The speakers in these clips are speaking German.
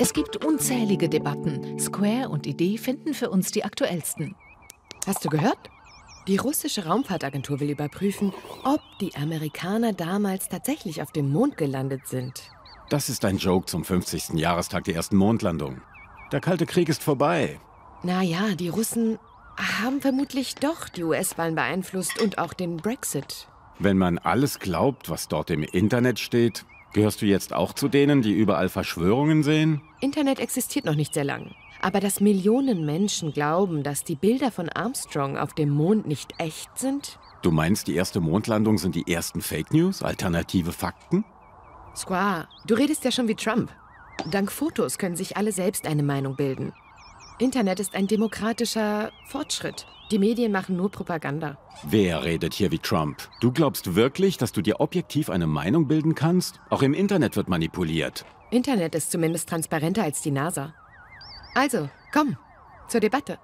Es gibt unzählige Debatten. Square und Idee finden für uns die aktuellsten. Hast du gehört? Die russische Raumfahrtagentur will überprüfen, ob die Amerikaner damals tatsächlich auf dem Mond gelandet sind. Das ist ein Joke zum 50. Jahrestag der ersten Mondlandung. Der Kalte Krieg ist vorbei. Naja, die Russen haben vermutlich doch die US-Wahlen beeinflusst und auch den Brexit. Wenn man alles glaubt, was dort im Internet steht, Gehörst du jetzt auch zu denen, die überall Verschwörungen sehen? Internet existiert noch nicht sehr lang. Aber dass Millionen Menschen glauben, dass die Bilder von Armstrong auf dem Mond nicht echt sind? Du meinst, die erste Mondlandung sind die ersten Fake News, alternative Fakten? Squaw, du redest ja schon wie Trump. Dank Fotos können sich alle selbst eine Meinung bilden. Internet ist ein demokratischer Fortschritt. Die Medien machen nur Propaganda. Wer redet hier wie Trump? Du glaubst wirklich, dass du dir objektiv eine Meinung bilden kannst? Auch im Internet wird manipuliert. Internet ist zumindest transparenter als die NASA. Also, komm, zur Debatte.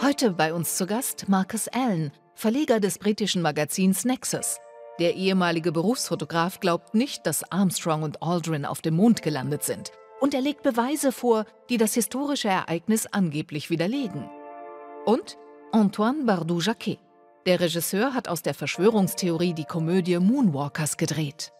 Heute bei uns zu Gast Marcus Allen, Verleger des britischen Magazins Nexus. Der ehemalige Berufsfotograf glaubt nicht, dass Armstrong und Aldrin auf dem Mond gelandet sind und er legt Beweise vor, die das historische Ereignis angeblich widerlegen. Und Antoine Bardou-Jacquet. Der Regisseur hat aus der Verschwörungstheorie die Komödie Moonwalkers gedreht.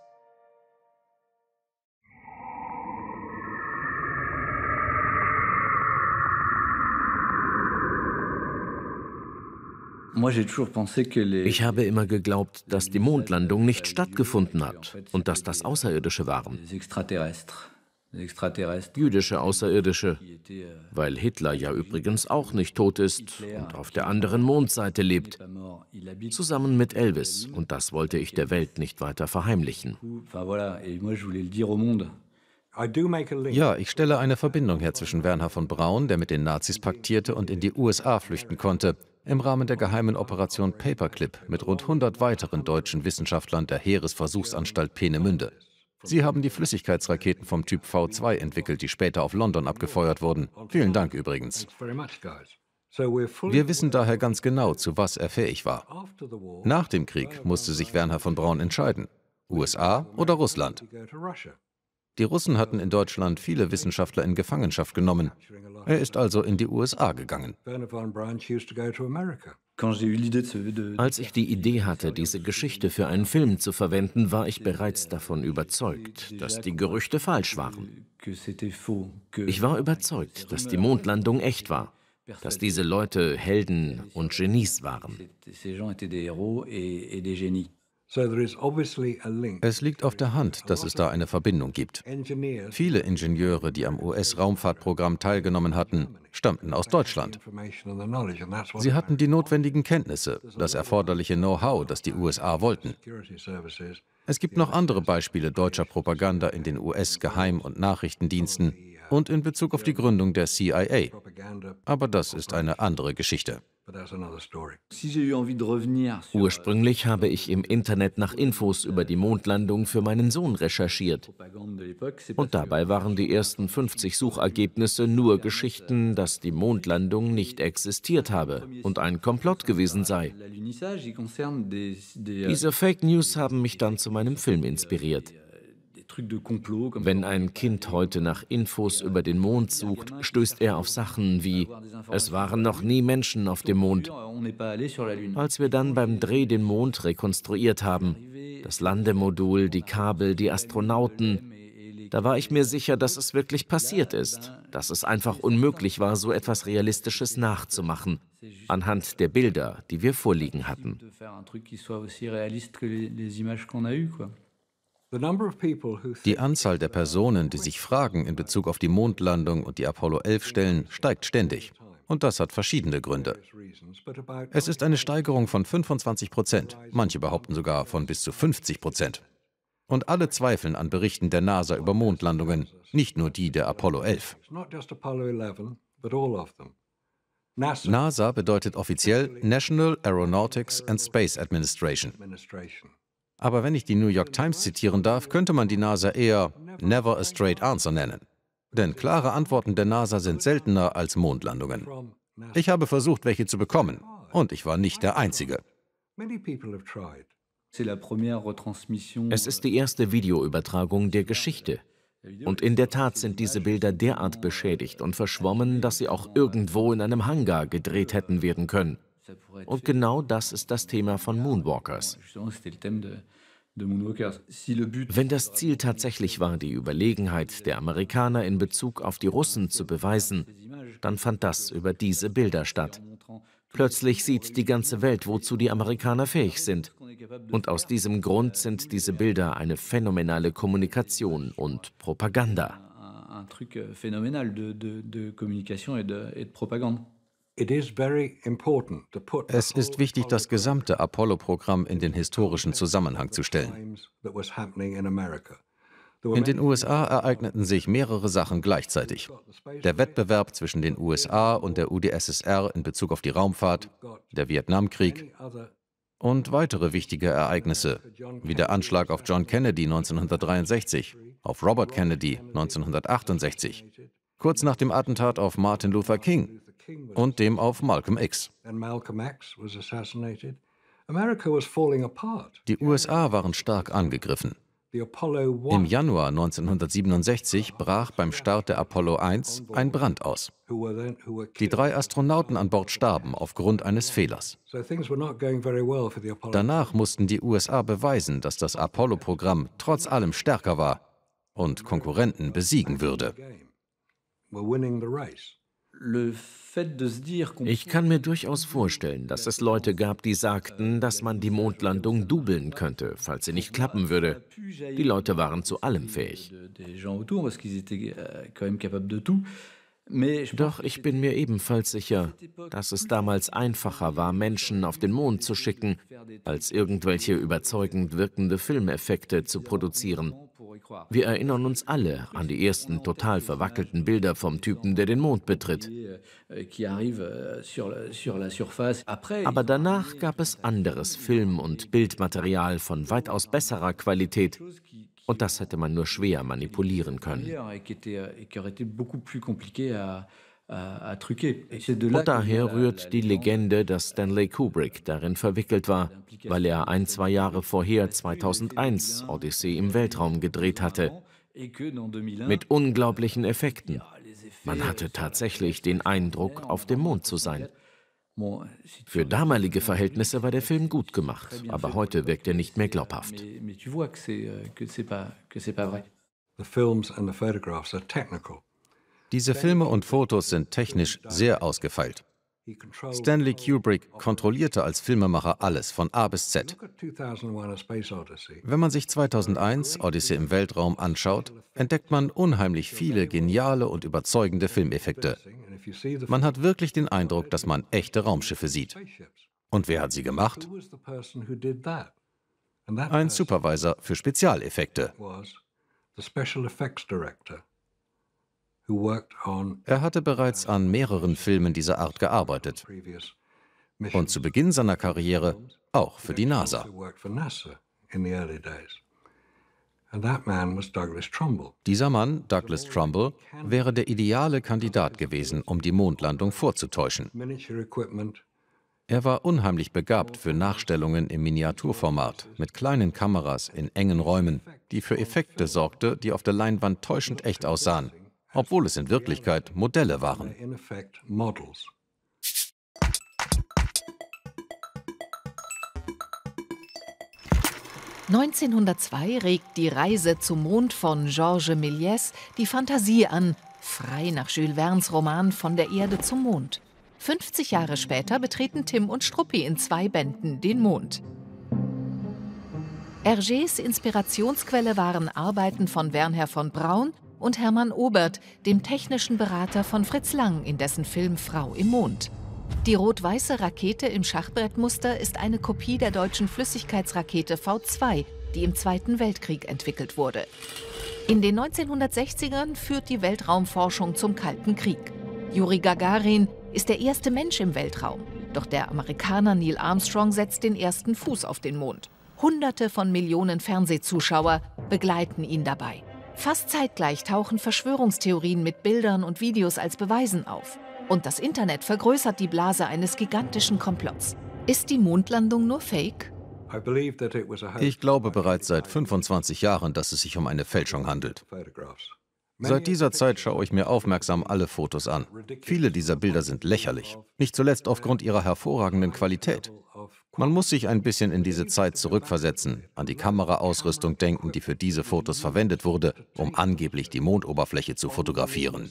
Ich habe immer geglaubt, dass die Mondlandung nicht stattgefunden hat und dass das Außerirdische waren jüdische Außerirdische, weil Hitler ja übrigens auch nicht tot ist und auf der anderen Mondseite lebt, zusammen mit Elvis. Und das wollte ich der Welt nicht weiter verheimlichen. Ja, ich stelle eine Verbindung her zwischen Werner von Braun, der mit den Nazis paktierte und in die USA flüchten konnte, im Rahmen der geheimen Operation Paperclip mit rund 100 weiteren deutschen Wissenschaftlern der Heeresversuchsanstalt Peenemünde. Sie haben die Flüssigkeitsraketen vom Typ V2 entwickelt, die später auf London abgefeuert wurden. Vielen Dank übrigens. Wir wissen daher ganz genau, zu was er fähig war. Nach dem Krieg musste sich Wernher von Braun entscheiden, USA oder Russland. Die Russen hatten in Deutschland viele Wissenschaftler in Gefangenschaft genommen. Er ist also in die USA gegangen. Als ich die Idee hatte, diese Geschichte für einen Film zu verwenden, war ich bereits davon überzeugt, dass die Gerüchte falsch waren. Ich war überzeugt, dass die Mondlandung echt war, dass diese Leute Helden und Genies waren. Es liegt auf der Hand, dass es da eine Verbindung gibt. Viele Ingenieure, die am US-Raumfahrtprogramm teilgenommen hatten, stammten aus Deutschland. Sie hatten die notwendigen Kenntnisse, das erforderliche Know-how, das die USA wollten. Es gibt noch andere Beispiele deutscher Propaganda in den US-Geheim- und Nachrichtendiensten, und in Bezug auf die Gründung der CIA. Aber das ist eine andere Geschichte. Euh, Ursprünglich habe ich im Internet nach Infos über die Mondlandung für meinen Sohn recherchiert. Und dabei waren die ersten 50 Suchergebnisse nur Geschichten, dass die Mondlandung nicht existiert habe und ein Komplott gewesen sei. Euh, Diese Fake News haben mich dann zu meinem Film inspiriert. Euh, wenn ein Kind heute nach Infos über den Mond sucht, stößt er auf Sachen wie, es waren noch nie Menschen auf dem Mond. Als wir dann beim Dreh den Mond rekonstruiert haben, das Landemodul, die Kabel, die Astronauten, da war ich mir sicher, dass es wirklich passiert ist, dass es einfach unmöglich war, so etwas Realistisches nachzumachen, anhand der Bilder, die wir vorliegen hatten. Die Anzahl der Personen, die sich Fragen in Bezug auf die Mondlandung und die Apollo 11 stellen, steigt ständig. Und das hat verschiedene Gründe. Es ist eine Steigerung von 25 Prozent, manche behaupten sogar von bis zu 50 Prozent. Und alle zweifeln an Berichten der NASA über Mondlandungen, nicht nur die der Apollo 11. NASA bedeutet offiziell National Aeronautics and Space Administration. Aber wenn ich die New York Times zitieren darf, könnte man die NASA eher Never a Straight Answer nennen. Denn klare Antworten der NASA sind seltener als Mondlandungen. Ich habe versucht, welche zu bekommen, und ich war nicht der Einzige. Es ist die erste Videoübertragung der Geschichte. Und in der Tat sind diese Bilder derart beschädigt und verschwommen, dass sie auch irgendwo in einem Hangar gedreht hätten werden können. Und genau das ist das Thema von Moonwalkers. Wenn das Ziel tatsächlich war, die Überlegenheit der Amerikaner in Bezug auf die Russen zu beweisen, dann fand das über diese Bilder statt. Plötzlich sieht die ganze Welt, wozu die Amerikaner fähig sind. Und aus diesem Grund sind diese Bilder eine phänomenale Kommunikation und Propaganda. Ein truc äh, phénoménal de, de, de communication et de, et de propagande. Es ist wichtig, das gesamte Apollo-Programm in den historischen Zusammenhang zu stellen. In den USA ereigneten sich mehrere Sachen gleichzeitig. Der Wettbewerb zwischen den USA und der UdSSR in Bezug auf die Raumfahrt, der Vietnamkrieg und weitere wichtige Ereignisse, wie der Anschlag auf John Kennedy 1963, auf Robert Kennedy 1968, kurz nach dem Attentat auf Martin Luther King und dem auf Malcolm X. Die USA waren stark angegriffen. Im Januar 1967 brach beim Start der Apollo 1 ein Brand aus. Die drei Astronauten an Bord starben aufgrund eines Fehlers. Danach mussten die USA beweisen, dass das Apollo-Programm trotz allem stärker war und Konkurrenten besiegen würde. We're winning the race. Ich kann mir durchaus vorstellen, dass es Leute gab, die sagten, dass man die Mondlandung dubeln könnte, falls sie nicht klappen würde. Die Leute waren zu allem fähig. Euh, Doch ich bin mir ebenfalls sicher, dass es damals einfacher war, Menschen auf den Mond zu schicken, als irgendwelche überzeugend wirkende Filmeffekte zu produzieren. Wir erinnern uns alle an die ersten total verwackelten Bilder vom Typen, der den Mond betritt. Euh, euh, Aber danach gab es anderes Film- und Bildmaterial von weitaus besserer Qualität. Und das hätte man nur schwer manipulieren können. Und daher rührt die Legende, dass Stanley Kubrick darin verwickelt war, weil er ein, zwei Jahre vorher, 2001, Odyssey im Weltraum gedreht hatte. Mit unglaublichen Effekten. Man hatte tatsächlich den Eindruck, auf dem Mond zu sein. Für damalige Verhältnisse war der Film gut gemacht, aber heute wirkt er nicht mehr glaubhaft. Die Filme und die photographs sind technisch. Diese Filme und Fotos sind technisch sehr ausgefeilt. Stanley Kubrick kontrollierte als Filmemacher alles von A bis Z. Wenn man sich 2001 Odyssey im Weltraum anschaut, entdeckt man unheimlich viele geniale und überzeugende Filmeffekte. Man hat wirklich den Eindruck, dass man echte Raumschiffe sieht. Und wer hat sie gemacht? Ein Supervisor für Spezialeffekte. Er hatte bereits an mehreren Filmen dieser Art gearbeitet. Und zu Beginn seiner Karriere auch für die NASA. Also dieser Mann, Douglas Trumbull, wäre der ideale Kandidat gewesen, um die Mondlandung vorzutäuschen. Er war unheimlich begabt für Nachstellungen im Miniaturformat, mit kleinen Kameras in engen Räumen, die für Effekte sorgte, die auf der Leinwand täuschend echt aussahen obwohl es in Wirklichkeit Modelle waren. »1902 regt die Reise zum Mond von Georges Méliès die Fantasie an, frei nach Jules Verne's Roman »Von der Erde zum Mond«. 50 Jahre später betreten Tim und Struppi in zwei Bänden den Mond. Hergés Inspirationsquelle waren Arbeiten von Wernher von Braun und Hermann Obert, dem technischen Berater von Fritz Lang in dessen Film Frau im Mond. Die rot-weiße Rakete im Schachbrettmuster ist eine Kopie der deutschen Flüssigkeitsrakete V2, die im Zweiten Weltkrieg entwickelt wurde. In den 1960ern führt die Weltraumforschung zum Kalten Krieg. Juri Gagarin ist der erste Mensch im Weltraum. Doch der Amerikaner Neil Armstrong setzt den ersten Fuß auf den Mond. Hunderte von Millionen Fernsehzuschauer begleiten ihn dabei. Fast zeitgleich tauchen Verschwörungstheorien mit Bildern und Videos als Beweisen auf. Und das Internet vergrößert die Blase eines gigantischen Komplotts. Ist die Mondlandung nur Fake? Ich glaube bereits seit 25 Jahren, dass es sich um eine Fälschung handelt. Seit dieser Zeit schaue ich mir aufmerksam alle Fotos an. Viele dieser Bilder sind lächerlich, nicht zuletzt aufgrund ihrer hervorragenden Qualität. Man muss sich ein bisschen in diese Zeit zurückversetzen, an die Kameraausrüstung denken, die für diese Fotos verwendet wurde, um angeblich die Mondoberfläche zu fotografieren.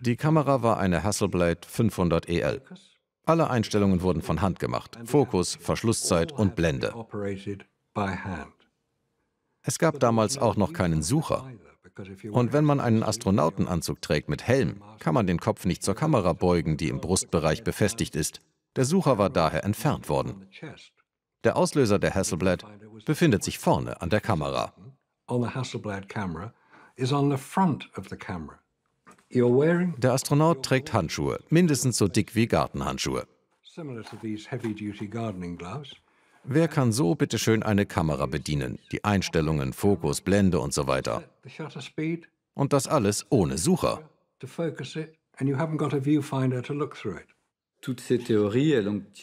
Die Kamera war eine Hasselblad 500 EL. Alle Einstellungen wurden von Hand gemacht. Fokus, Verschlusszeit und Blende. Es gab damals auch noch keinen Sucher. Und wenn man einen Astronautenanzug trägt mit Helm, kann man den Kopf nicht zur Kamera beugen, die im Brustbereich befestigt ist. Der Sucher war daher entfernt worden. Der Auslöser der Hasselblad befindet sich vorne an der Kamera. Der Astronaut trägt Handschuhe, mindestens so dick wie Gartenhandschuhe. Wer kann so bitte schön eine Kamera bedienen? Die Einstellungen, Fokus, Blende und so weiter. Und das alles ohne Sucher.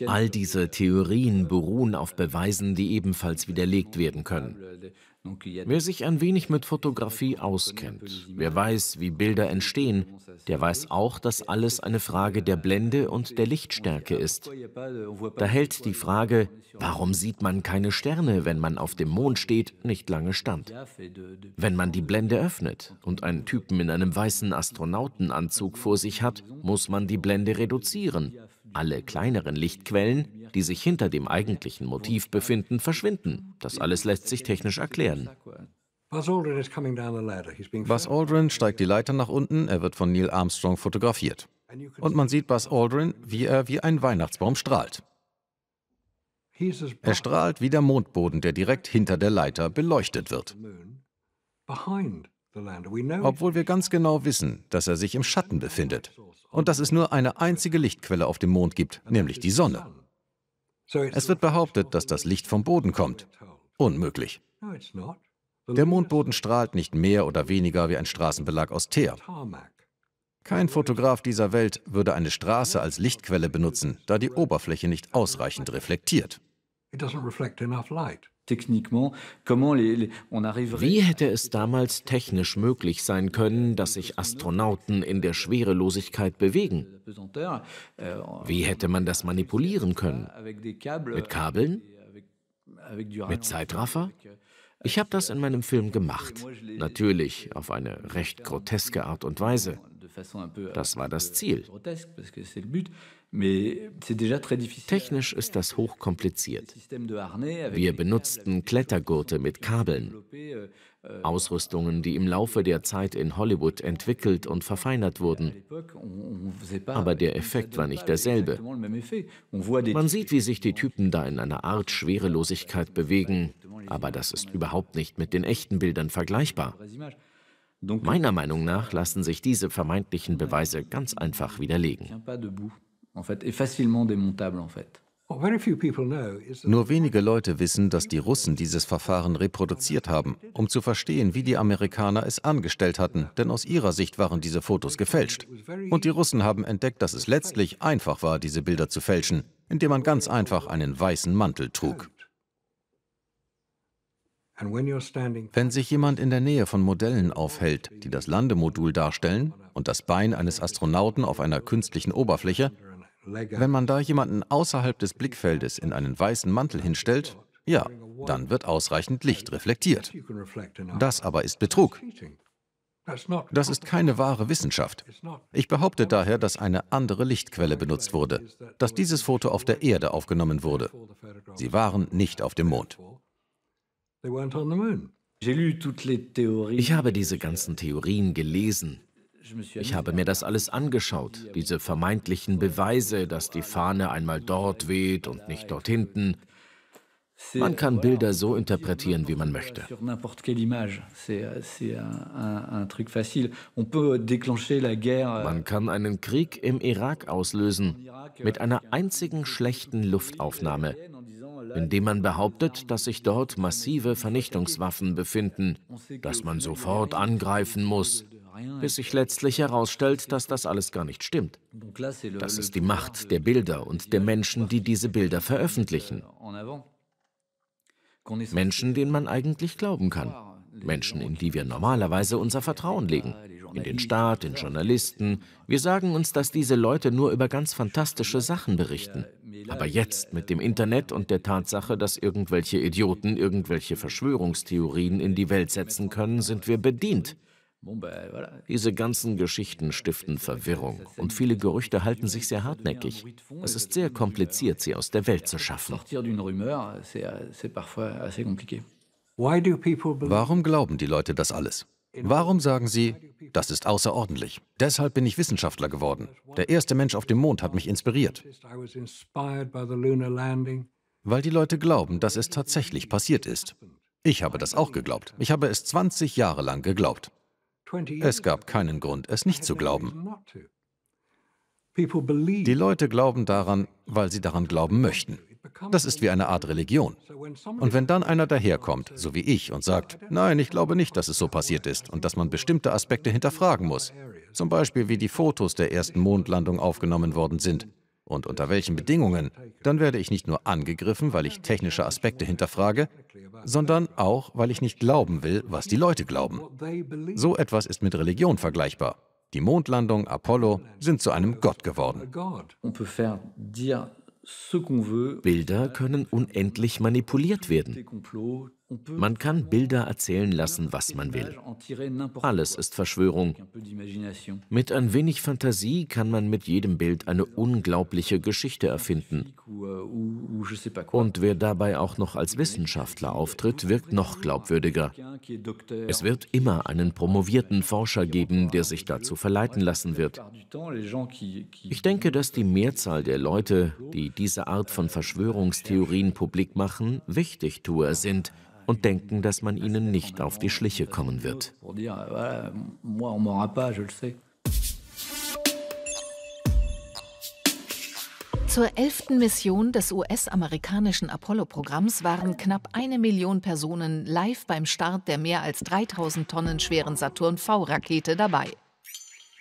All diese Theorien beruhen auf Beweisen, die ebenfalls widerlegt werden können. Wer sich ein wenig mit Fotografie auskennt, wer weiß, wie Bilder entstehen, der weiß auch, dass alles eine Frage der Blende und der Lichtstärke ist. Da hält die Frage, warum sieht man keine Sterne, wenn man auf dem Mond steht, nicht lange stand. Wenn man die Blende öffnet und einen Typen in einem weißen Astronautenanzug vor sich hat, muss man die Blende reduzieren. Alle kleineren Lichtquellen, die sich hinter dem eigentlichen Motiv befinden, verschwinden. Das alles lässt sich technisch erklären. Buzz Aldrin steigt die Leiter nach unten, er wird von Neil Armstrong fotografiert. Und man sieht Buzz Aldrin, wie er wie ein Weihnachtsbaum strahlt. Er strahlt wie der Mondboden, der direkt hinter der Leiter beleuchtet wird. Obwohl wir ganz genau wissen, dass er sich im Schatten befindet und dass es nur eine einzige Lichtquelle auf dem Mond gibt, nämlich die Sonne. Es wird behauptet, dass das Licht vom Boden kommt. Unmöglich. Der Mondboden strahlt nicht mehr oder weniger wie ein Straßenbelag aus Teer. Kein Fotograf dieser Welt würde eine Straße als Lichtquelle benutzen, da die Oberfläche nicht ausreichend reflektiert. Wie hätte es damals technisch möglich sein können, dass sich Astronauten in der Schwerelosigkeit bewegen? Euh, Wie hätte man das manipulieren können? Mit Kabeln? Mit Zeitraffer? Euh, ich habe das in meinem Film gemacht. Natürlich auf eine recht groteske Art und Weise. Das war das Ziel. Technisch ist das hochkompliziert. Wir benutzten Klettergurte mit Kabeln. Ausrüstungen, die im Laufe der Zeit in Hollywood entwickelt und verfeinert wurden. Aber der Effekt war nicht derselbe. Man sieht, wie sich die Typen da in einer Art Schwerelosigkeit bewegen, aber das ist überhaupt nicht mit den echten Bildern vergleichbar. Meiner Meinung nach lassen sich diese vermeintlichen Beweise ganz einfach widerlegen. Nur wenige Leute wissen, dass die Russen dieses Verfahren reproduziert haben, um zu verstehen, wie die Amerikaner es angestellt hatten, denn aus ihrer Sicht waren diese Fotos gefälscht. Und die Russen haben entdeckt, dass es letztlich einfach war, diese Bilder zu fälschen, indem man ganz einfach einen weißen Mantel trug. Wenn sich jemand in der Nähe von Modellen aufhält, die das Landemodul darstellen und das Bein eines Astronauten auf einer künstlichen Oberfläche, wenn man da jemanden außerhalb des Blickfeldes in einen weißen Mantel hinstellt, ja, dann wird ausreichend Licht reflektiert. Das aber ist Betrug. Das ist keine wahre Wissenschaft. Ich behaupte daher, dass eine andere Lichtquelle benutzt wurde, dass dieses Foto auf der Erde aufgenommen wurde. Sie waren nicht auf dem Mond. Ich habe diese ganzen Theorien gelesen, ich habe mir das alles angeschaut, diese vermeintlichen Beweise, dass die Fahne einmal dort weht und nicht dort hinten. Man kann Bilder so interpretieren, wie man möchte. Euh, man kann einen Krieg im Irak auslösen mit einer euh, einzigen schlechten Luftaufnahme, indem man behauptet, dass sich dort massive Vernichtungswaffen befinden, dass man sofort angreifen muss, euh, bis sich letztlich herausstellt, dass das alles gar nicht stimmt. Das ist die Macht der Bilder und der Menschen, die diese Bilder veröffentlichen. Menschen, denen man eigentlich glauben kann. Menschen, in die wir normalerweise unser Vertrauen legen. In den Staat, in Journalisten. Wir sagen uns, dass diese Leute nur über ganz fantastische Sachen berichten. Aber jetzt, mit dem Internet und der Tatsache, dass irgendwelche Idioten irgendwelche Verschwörungstheorien in die Welt setzen können, sind wir bedient. Diese ganzen Geschichten stiften Verwirrung und viele Gerüchte halten sich sehr hartnäckig. Es ist sehr kompliziert, sie aus der Welt zu schaffen. Warum glauben die Leute das alles? Warum sagen sie, das ist außerordentlich? Deshalb bin ich Wissenschaftler geworden. Der erste Mensch auf dem Mond hat mich inspiriert. Weil die Leute glauben, dass es tatsächlich passiert ist. Ich habe das auch geglaubt. Ich habe es 20 Jahre lang geglaubt. Es gab keinen Grund, es nicht zu glauben. Die Leute glauben daran, weil sie daran glauben möchten. Das ist wie eine Art Religion. Und wenn dann einer daherkommt, so wie ich, und sagt, nein, ich glaube nicht, dass es so passiert ist und dass man bestimmte Aspekte hinterfragen muss, zum Beispiel wie die Fotos der ersten Mondlandung aufgenommen worden sind, und unter welchen Bedingungen, dann werde ich nicht nur angegriffen, weil ich technische Aspekte hinterfrage, sondern auch, weil ich nicht glauben will, was die Leute glauben. So etwas ist mit Religion vergleichbar. Die Mondlandung, Apollo sind zu einem Gott geworden. Bilder können unendlich manipuliert werden. Man kann Bilder erzählen lassen, was man will. Alles ist Verschwörung. Mit ein wenig Fantasie kann man mit jedem Bild eine unglaubliche Geschichte erfinden. Und wer dabei auch noch als Wissenschaftler auftritt, wirkt noch glaubwürdiger. Es wird immer einen promovierten Forscher geben, der sich dazu verleiten lassen wird. Ich denke, dass die Mehrzahl der Leute, die diese Art von Verschwörungstheorien publik machen, Wichtigtuer sind und denken, dass man ihnen nicht auf die Schliche kommen wird. Zur elften Mission des US-amerikanischen Apollo-Programms waren knapp eine Million Personen live beim Start der mehr als 3000 Tonnen schweren Saturn V-Rakete dabei.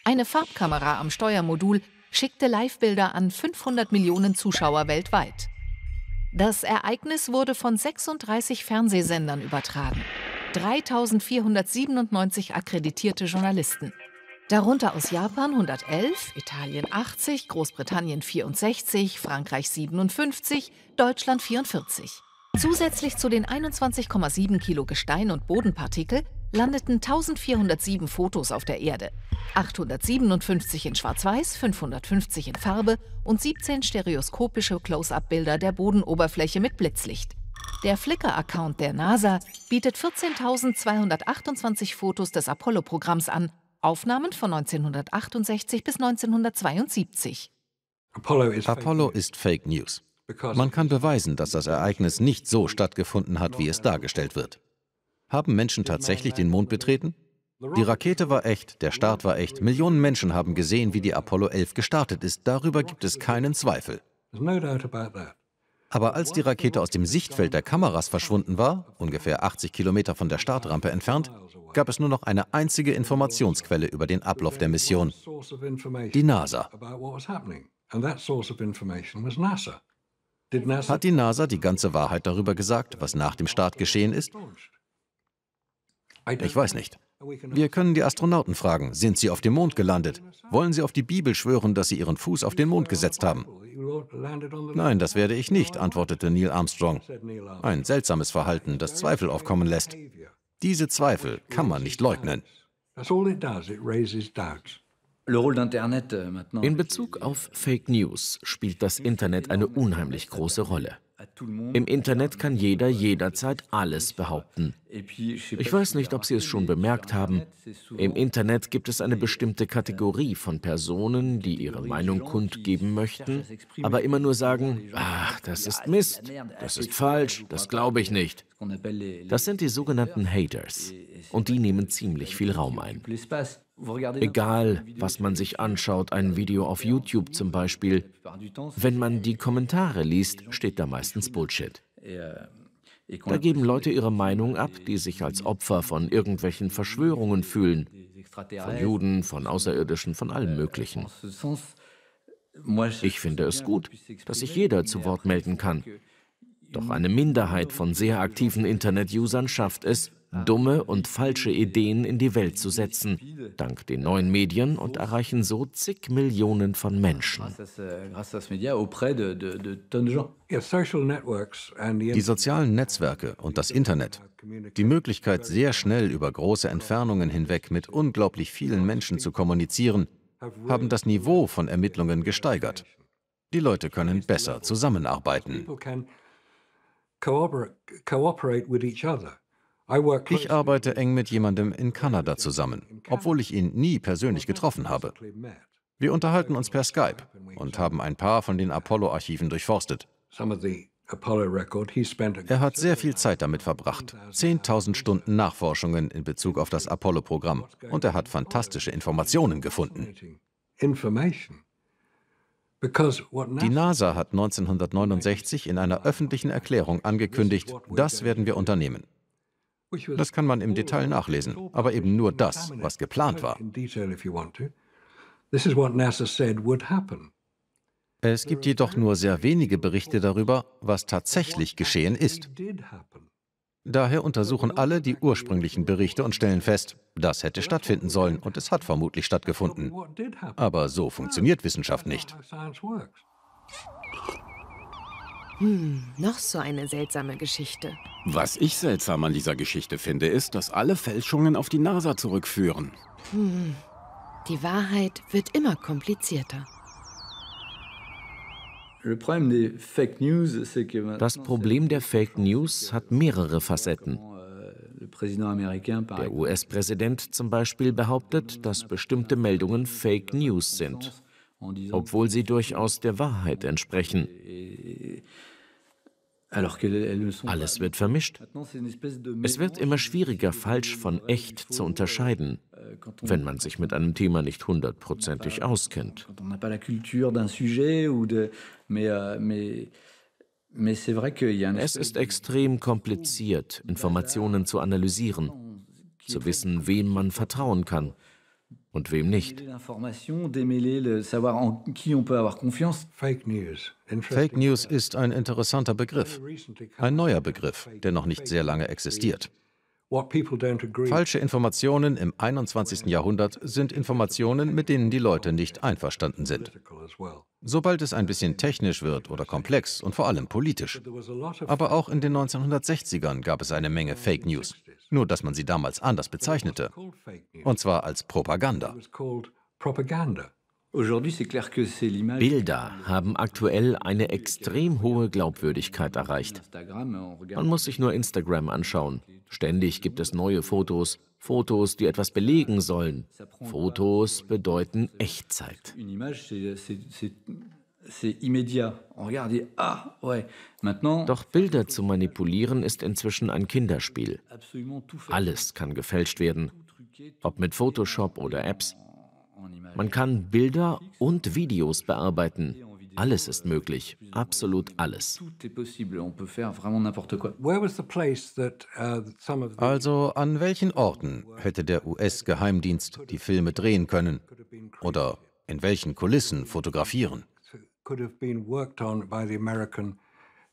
Eine Farbkamera am Steuermodul schickte Live-Bilder an 500 Millionen Zuschauer weltweit. Das Ereignis wurde von 36 Fernsehsendern übertragen. 3497 akkreditierte Journalisten. Darunter aus Japan 111, Italien 80, Großbritannien 64, Frankreich 57, Deutschland 44. Zusätzlich zu den 21,7 Kilo Gestein und Bodenpartikel landeten 1407 Fotos auf der Erde, 857 in Schwarz-Weiß, 550 in Farbe und 17 stereoskopische Close-up-Bilder der Bodenoberfläche mit Blitzlicht. Der Flickr-Account der NASA bietet 14.228 Fotos des Apollo-Programms an, Aufnahmen von 1968 bis 1972. Apollo ist Fake News. Man kann beweisen, dass das Ereignis nicht so stattgefunden hat, wie es dargestellt wird. Haben Menschen tatsächlich den Mond betreten? Die Rakete war echt, der Start war echt. Millionen Menschen haben gesehen, wie die Apollo 11 gestartet ist. Darüber gibt es keinen Zweifel. Aber als die Rakete aus dem Sichtfeld der Kameras verschwunden war, ungefähr 80 Kilometer von der Startrampe entfernt, gab es nur noch eine einzige Informationsquelle über den Ablauf der Mission, die NASA. Hat die NASA die ganze Wahrheit darüber gesagt, was nach dem Start geschehen ist? Ich weiß nicht. Wir können die Astronauten fragen, sind sie auf dem Mond gelandet? Wollen sie auf die Bibel schwören, dass sie ihren Fuß auf den Mond gesetzt haben? Nein, das werde ich nicht, antwortete Neil Armstrong. Ein seltsames Verhalten, das Zweifel aufkommen lässt. Diese Zweifel kann man nicht leugnen. In Bezug auf Fake News spielt das Internet eine unheimlich große Rolle. Im Internet kann jeder jederzeit alles behaupten. Ich weiß nicht, ob Sie es schon bemerkt haben. Im Internet gibt es eine bestimmte Kategorie von Personen, die ihre Meinung kundgeben möchten, aber immer nur sagen, ach, das ist Mist, das ist falsch, das glaube ich nicht. Das sind die sogenannten Haters. Und die nehmen ziemlich viel Raum ein. Egal, was man sich anschaut, ein euh, Video auf YouTube zum Beispiel, wenn man die Kommentare liest, steht da meistens Bullshit. Euh, da geben Leute ihre Meinung ab, die sich als Opfer von irgendwelchen Verschwörungen fühlen, von Juden, von Außerirdischen, von allem euh, Möglichen. Ich finde es gut, dass sich jeder zu Wort melden kann. Doch eine Minderheit von sehr aktiven Internet-Usern schafft es, dumme und falsche Ideen in die Welt zu setzen, dank den neuen Medien und erreichen so zig Millionen von Menschen. Die sozialen Netzwerke und das Internet, die Möglichkeit, sehr schnell über große Entfernungen hinweg mit unglaublich vielen Menschen zu kommunizieren, haben das Niveau von Ermittlungen gesteigert. Die Leute können besser zusammenarbeiten. Ich arbeite eng mit jemandem in Kanada zusammen, obwohl ich ihn nie persönlich getroffen habe. Wir unterhalten uns per Skype und haben ein paar von den Apollo-Archiven durchforstet. Er hat sehr viel Zeit damit verbracht, 10.000 Stunden Nachforschungen in Bezug auf das Apollo-Programm und er hat fantastische Informationen gefunden. Die NASA hat 1969 in einer öffentlichen Erklärung angekündigt, das werden wir unternehmen. Das kann man im Detail nachlesen, aber eben nur das, was geplant war. Es gibt jedoch nur sehr wenige Berichte darüber, was tatsächlich geschehen ist. Daher untersuchen alle die ursprünglichen Berichte und stellen fest, das hätte stattfinden sollen und es hat vermutlich stattgefunden. Aber so ah, funktioniert Wissenschaft nicht. Hm, noch so eine seltsame Geschichte. Was ich seltsam an dieser Geschichte finde, ist, dass alle Fälschungen auf die NASA zurückführen. Hm, die Wahrheit wird immer komplizierter. Das Problem der Fake News hat mehrere Facetten. Euh, der US-Präsident zum Beispiel behauptet, dass bestimmte Meldungen Fake News sind, obwohl sie durchaus der Wahrheit entsprechen. Ne Alles wird vermischt. Es wird immer schwieriger, falsch von euh, echt zu euh, unterscheiden, euh, wenn man sich mit einem Thema nicht hundertprozentig auskennt. Es ist extrem kompliziert, Informationen zu analysieren, zu wissen, wem man vertrauen kann und wem nicht. Fake News ist ein interessanter Begriff, ein neuer Begriff, der noch nicht sehr lange existiert. Falsche Informationen im 21. Jahrhundert sind Informationen, mit denen die Leute nicht einverstanden sind. Sobald es ein bisschen technisch wird oder komplex und vor allem politisch. Aber auch in den 1960ern gab es eine Menge Fake News nur dass man sie damals anders bezeichnete, und zwar als Propaganda. Bilder haben aktuell eine extrem hohe Glaubwürdigkeit erreicht. Man muss sich nur Instagram anschauen. Ständig gibt es neue Fotos, Fotos, die etwas belegen sollen. Fotos bedeuten Echtzeit. Ah, Doch Bilder zu manipulieren ist inzwischen ein Kinderspiel. Alles kann gefälscht werden, ob mit Photoshop oder Apps. Man kann Bilder und Videos bearbeiten. Alles ist euh, möglich, absolut alles. Uh, also an welchen Orten hätte der US-Geheimdienst die Filme drehen können oder in welchen Kulissen fotografieren? could have been worked on by the American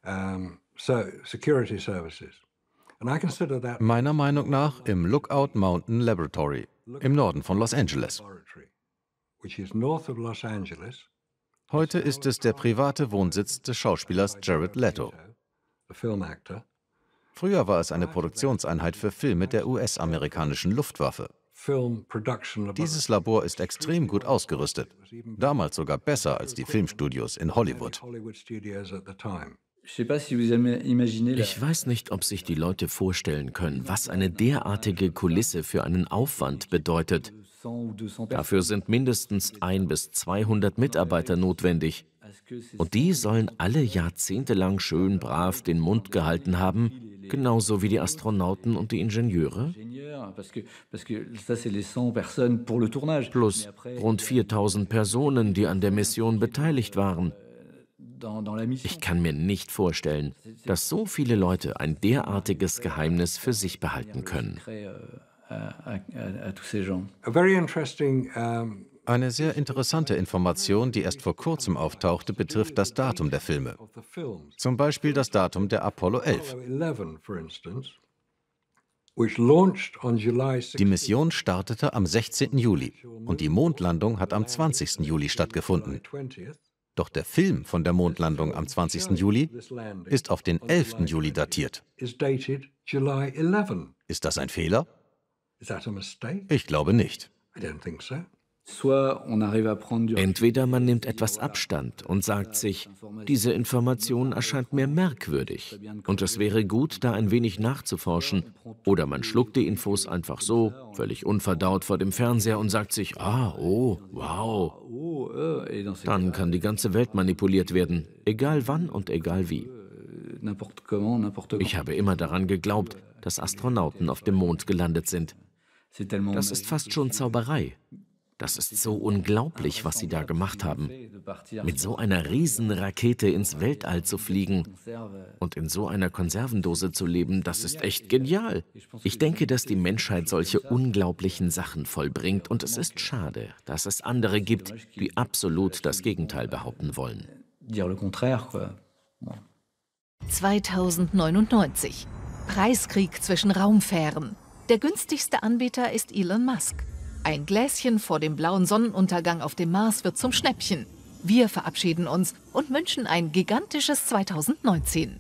um, so security services. And I consider that Meiner Meinung nach im Lookout Mountain Laboratory im Norden von Los Angeles. Which is north of Los Angeles. Heute ist es der private Wohnsitz des Schauspielers Jared Leto. Früher war es eine Produktionseinheit für Filme der US-amerikanischen Luftwaffe. Dieses Labor ist extrem gut ausgerüstet, damals sogar besser als die Filmstudios in Hollywood. Ich weiß nicht, ob sich die Leute vorstellen können, was eine derartige Kulisse für einen Aufwand bedeutet. Dafür sind mindestens ein bis 200 Mitarbeiter notwendig. Und die sollen alle jahrzehntelang schön brav den Mund gehalten haben, genauso wie die Astronauten und die Ingenieure, plus rund 4000 Personen, die an der Mission beteiligt waren. Euh, ich kann mir nicht vorstellen, dass so viele Leute ein derartiges euh, Geheimnis für sich behalten können. Euh, A very interesting um eine sehr interessante Information, die erst vor kurzem auftauchte, betrifft das Datum der Filme. Zum Beispiel das Datum der Apollo 11. Die Mission startete am 16. Juli und die Mondlandung hat am 20. Juli stattgefunden. Doch der Film von der Mondlandung am 20. Juli ist auf den 11. Juli datiert. Ist das ein Fehler? Ich glaube nicht. Entweder man nimmt etwas Abstand und sagt sich, diese Information erscheint mir merkwürdig und es wäre gut, da ein wenig nachzuforschen, oder man schluckt die Infos einfach so, völlig unverdaut vor dem Fernseher und sagt sich, ah, oh, wow. Dann kann die ganze Welt manipuliert werden, egal wann und egal wie. Ich habe immer daran geglaubt, dass Astronauten auf dem Mond gelandet sind. Das ist fast schon Zauberei. Das ist so unglaublich, was sie da gemacht haben. Mit so einer Riesenrakete ins Weltall zu fliegen und in so einer Konservendose zu leben, das ist echt genial. Ich denke, dass die Menschheit solche unglaublichen Sachen vollbringt und es ist schade, dass es andere gibt, die absolut das Gegenteil behaupten wollen. 2099. Preiskrieg zwischen Raumfähren. Der günstigste Anbieter ist Elon Musk. Ein Gläschen vor dem blauen Sonnenuntergang auf dem Mars wird zum Schnäppchen. Wir verabschieden uns und wünschen ein gigantisches 2019.